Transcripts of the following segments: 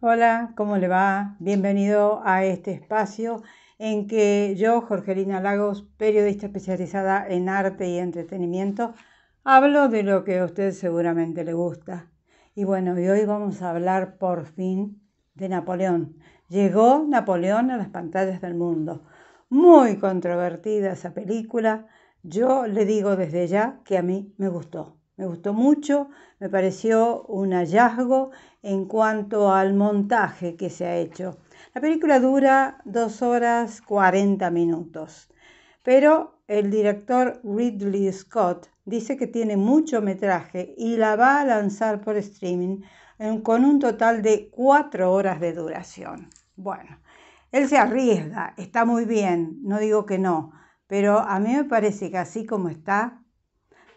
Hola, ¿cómo le va? Bienvenido a este espacio en que yo, Jorgelina Lagos, periodista especializada en arte y entretenimiento, hablo de lo que a usted seguramente le gusta. Y bueno, hoy vamos a hablar por fin de Napoleón. Llegó Napoleón a las pantallas del mundo. Muy controvertida esa película. Yo le digo desde ya que a mí me gustó. Me gustó mucho, me pareció un hallazgo en cuanto al montaje que se ha hecho. La película dura 2 horas 40 minutos, pero el director Ridley Scott dice que tiene mucho metraje y la va a lanzar por streaming con un total de 4 horas de duración. Bueno, él se arriesga, está muy bien, no digo que no, pero a mí me parece que así como está,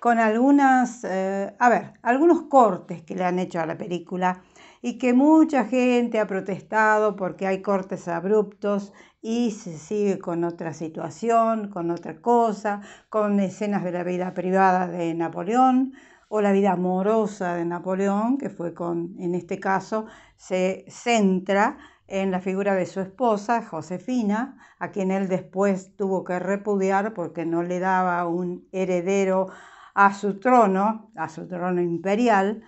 con algunas, eh, a ver, algunos cortes que le han hecho a la película y que mucha gente ha protestado porque hay cortes abruptos y se sigue con otra situación, con otra cosa, con escenas de la vida privada de Napoleón o la vida amorosa de Napoleón, que fue con, en este caso, se centra en la figura de su esposa, Josefina, a quien él después tuvo que repudiar porque no le daba un heredero a su trono, a su trono imperial,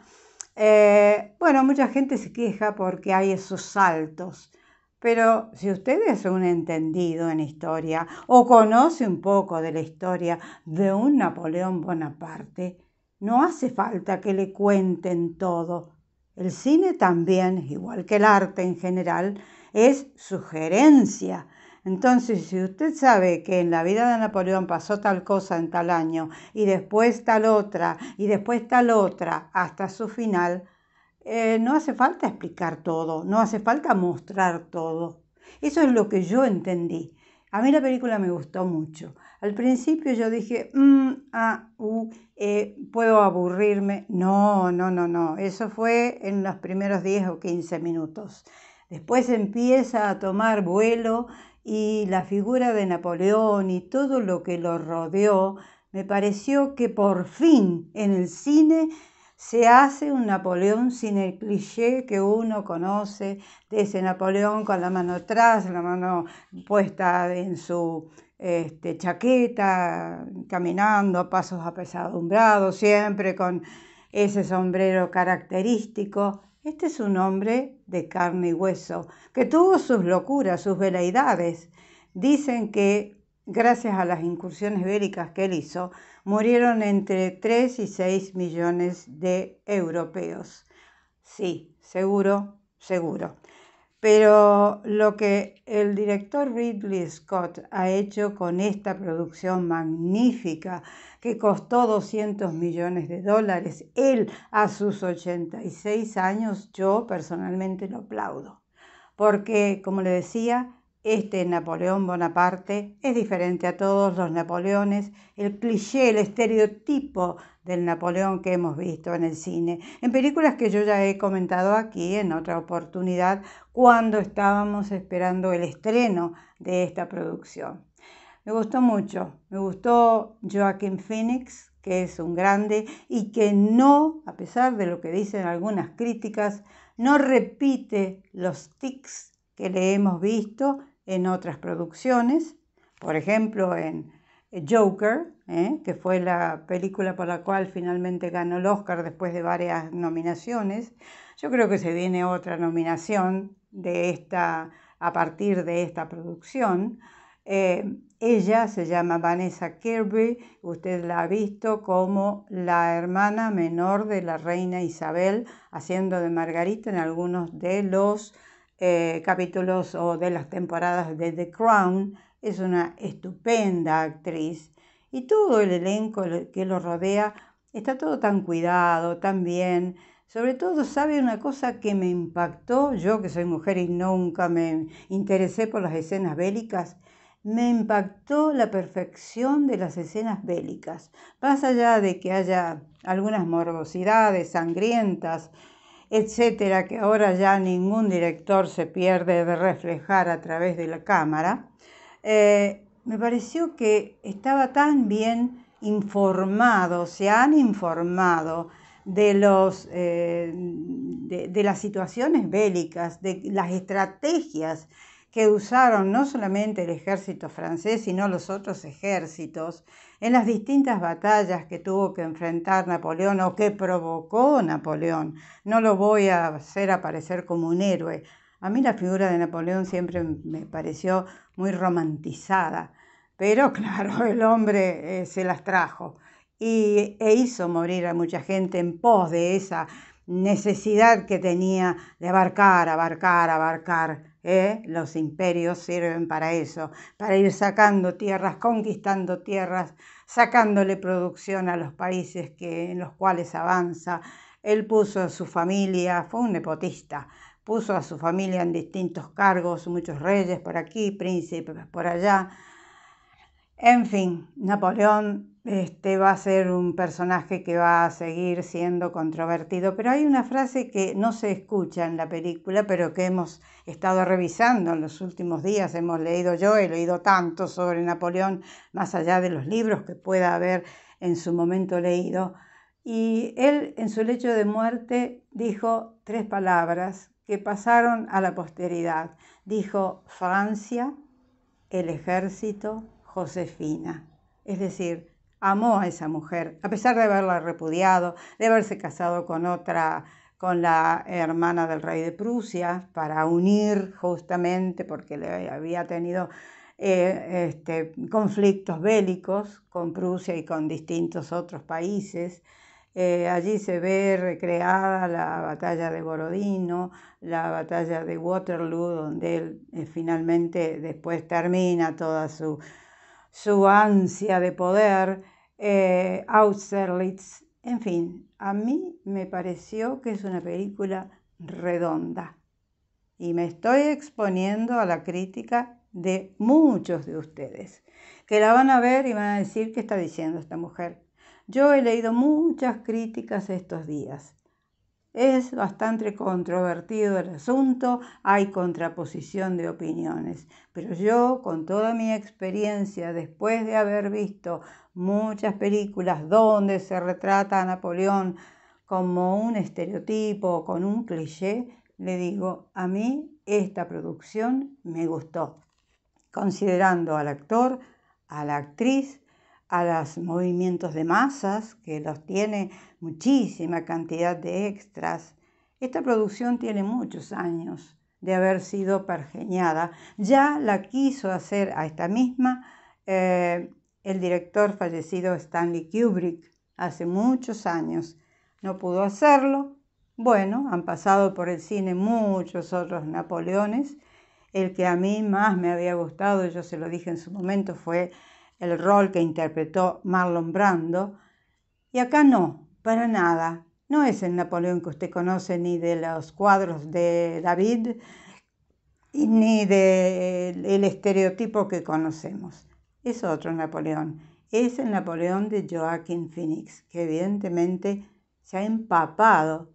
eh, bueno, mucha gente se queja porque hay esos saltos. Pero si usted es un entendido en historia o conoce un poco de la historia de un Napoleón Bonaparte, no hace falta que le cuenten todo. El cine también, igual que el arte en general, es sugerencia entonces, si usted sabe que en la vida de Napoleón pasó tal cosa en tal año y después tal otra y después tal otra hasta su final, eh, no hace falta explicar todo, no hace falta mostrar todo. Eso es lo que yo entendí. A mí la película me gustó mucho. Al principio yo dije, mm, ah, uh, eh, puedo aburrirme. No, no, no, no. Eso fue en los primeros 10 o 15 minutos. Después empieza a tomar vuelo y la figura de Napoleón y todo lo que lo rodeó, me pareció que por fin en el cine se hace un Napoleón sin el cliché que uno conoce de ese Napoleón con la mano atrás, la mano puesta en su este, chaqueta, caminando a pasos apesadumbrados, siempre con ese sombrero característico. Este es un hombre de carne y hueso, que tuvo sus locuras, sus veleidades. Dicen que, gracias a las incursiones bélicas que él hizo, murieron entre 3 y 6 millones de europeos. Sí, seguro, seguro. Pero lo que el director Ridley Scott ha hecho con esta producción magnífica, que costó 200 millones de dólares, él a sus 86 años, yo personalmente lo aplaudo. Porque, como le decía, este Napoleón Bonaparte es diferente a todos los Napoleones, el cliché, el estereotipo del Napoleón que hemos visto en el cine, en películas que yo ya he comentado aquí en otra oportunidad cuando estábamos esperando el estreno de esta producción. Me gustó mucho, me gustó Joaquín Phoenix, que es un grande y que no, a pesar de lo que dicen algunas críticas, no repite los tics que le hemos visto en otras producciones, por ejemplo en Joker, ¿eh? que fue la película por la cual finalmente ganó el Oscar después de varias nominaciones. Yo creo que se viene otra nominación de esta, a partir de esta producción. Eh, ella se llama Vanessa Kirby, usted la ha visto como la hermana menor de la reina Isabel, haciendo de Margarita en algunos de los eh, capítulos o de las temporadas de The Crown. Es una estupenda actriz y todo el elenco que lo rodea está todo tan cuidado, tan bien. Sobre todo, sabe una cosa que me impactó, yo que soy mujer y nunca me interesé por las escenas bélicas, me impactó la perfección de las escenas bélicas. Más allá de que haya algunas morbosidades sangrientas, etcétera, que ahora ya ningún director se pierde de reflejar a través de la cámara, eh, me pareció que estaba tan bien informado, se han informado de, eh, de las situaciones bélicas, de las estrategias que usaron no solamente el ejército francés, sino los otros ejércitos en las distintas batallas que tuvo que enfrentar Napoleón o que provocó Napoleón. No lo voy a hacer aparecer como un héroe. A mí la figura de Napoleón siempre me pareció muy romantizada, pero claro, el hombre eh, se las trajo y, e hizo morir a mucha gente en pos de esa necesidad que tenía de abarcar, abarcar, abarcar ¿eh? Los imperios sirven para eso, para ir sacando tierras, conquistando tierras, sacándole producción a los países que, en los cuales avanza. Él puso a su familia, fue un nepotista, puso a su familia en distintos cargos, muchos reyes por aquí, príncipes por allá. En fin, Napoleón este va a ser un personaje que va a seguir siendo controvertido, pero hay una frase que no se escucha en la película, pero que hemos estado revisando en los últimos días, hemos leído yo, he leído tanto sobre Napoleón, más allá de los libros que pueda haber en su momento leído, y él en su lecho de muerte dijo tres palabras que pasaron a la posteridad. Dijo Francia, el ejército, Josefina. Es decir, amó a esa mujer, a pesar de haberla repudiado, de haberse casado con otra, con la hermana del rey de Prusia, para unir justamente, porque le había tenido eh, este, conflictos bélicos con Prusia y con distintos otros países. Eh, allí se ve recreada la batalla de Borodino, la batalla de Waterloo, donde él eh, finalmente después termina toda su, su ansia de poder eh, En fin, a mí me pareció que es una película redonda y me estoy exponiendo a la crítica de muchos de ustedes que la van a ver y van a decir qué está diciendo esta mujer. Yo he leído muchas críticas estos días es bastante controvertido el asunto, hay contraposición de opiniones, pero yo con toda mi experiencia, después de haber visto muchas películas donde se retrata a Napoleón como un estereotipo, con un cliché, le digo, a mí esta producción me gustó, considerando al actor, a la actriz, a los movimientos de masas, que los tiene muchísima cantidad de extras. Esta producción tiene muchos años de haber sido pergeñada. Ya la quiso hacer a esta misma eh, el director fallecido Stanley Kubrick hace muchos años. No pudo hacerlo. Bueno, han pasado por el cine muchos otros Napoleones. El que a mí más me había gustado, yo se lo dije en su momento, fue el rol que interpretó Marlon Brando, y acá no, para nada. No es el Napoleón que usted conoce ni de los cuadros de David, ni del eh, estereotipo que conocemos. Es otro Napoleón. Es el Napoleón de Joaquín Phoenix, que evidentemente se ha empapado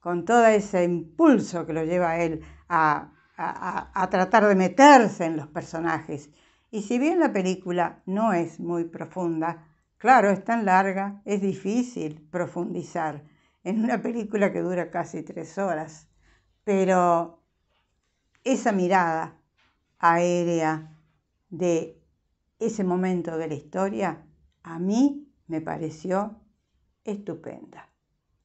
con todo ese impulso que lo lleva él a tratar de meterse en los personajes y si bien la película no es muy profunda, claro, es tan larga, es difícil profundizar en una película que dura casi tres horas, pero esa mirada aérea de ese momento de la historia a mí me pareció estupenda.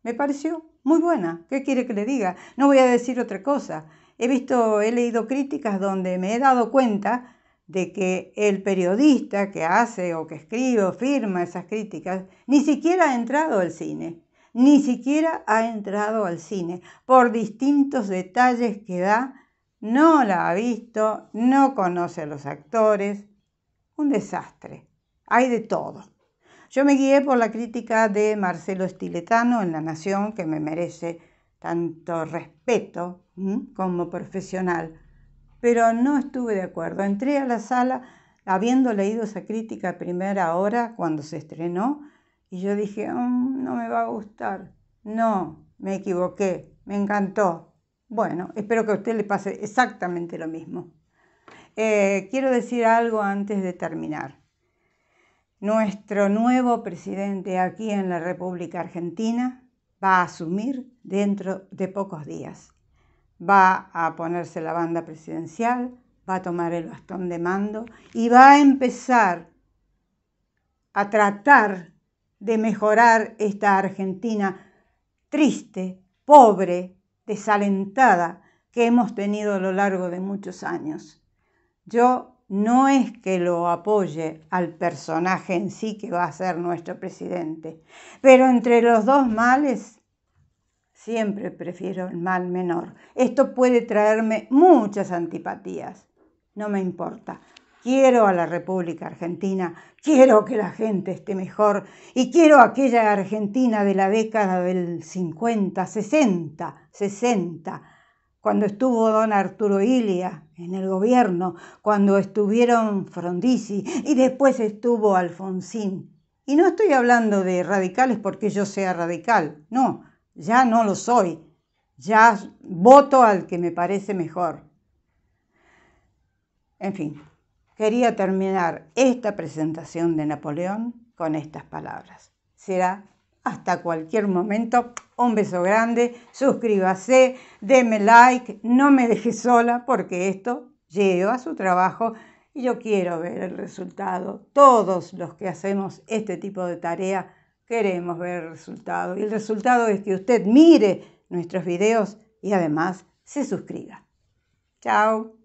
Me pareció muy buena. ¿Qué quiere que le diga? No voy a decir otra cosa. He visto, he leído críticas donde me he dado cuenta de que el periodista que hace o que escribe o firma esas críticas ni siquiera ha entrado al cine, ni siquiera ha entrado al cine por distintos detalles que da, no la ha visto, no conoce a los actores, un desastre, hay de todo. Yo me guié por la crítica de Marcelo estiletano en La Nación, que me merece tanto respeto como profesional pero no estuve de acuerdo. Entré a la sala habiendo leído esa crítica a primera hora cuando se estrenó y yo dije, mm, no me va a gustar. No, me equivoqué, me encantó. Bueno, espero que a usted le pase exactamente lo mismo. Eh, quiero decir algo antes de terminar. Nuestro nuevo presidente aquí en la República Argentina va a asumir dentro de pocos días va a ponerse la banda presidencial, va a tomar el bastón de mando y va a empezar a tratar de mejorar esta Argentina triste, pobre, desalentada que hemos tenido a lo largo de muchos años. Yo no es que lo apoye al personaje en sí que va a ser nuestro presidente, pero entre los dos males Siempre prefiero el mal menor. Esto puede traerme muchas antipatías. No me importa. Quiero a la República Argentina, quiero que la gente esté mejor y quiero aquella Argentina de la década del 50, 60, 60, cuando estuvo don Arturo Ilia en el gobierno, cuando estuvieron Frondizi y después estuvo Alfonsín. Y no estoy hablando de radicales porque yo sea radical, no, ya no lo soy, ya voto al que me parece mejor. En fin, quería terminar esta presentación de Napoleón con estas palabras. Será hasta cualquier momento. Un beso grande, suscríbase, deme like, no me deje sola porque esto lleva a su trabajo y yo quiero ver el resultado. Todos los que hacemos este tipo de tarea Queremos ver resultados y el resultado es que usted mire nuestros videos y además se suscriba. Chao.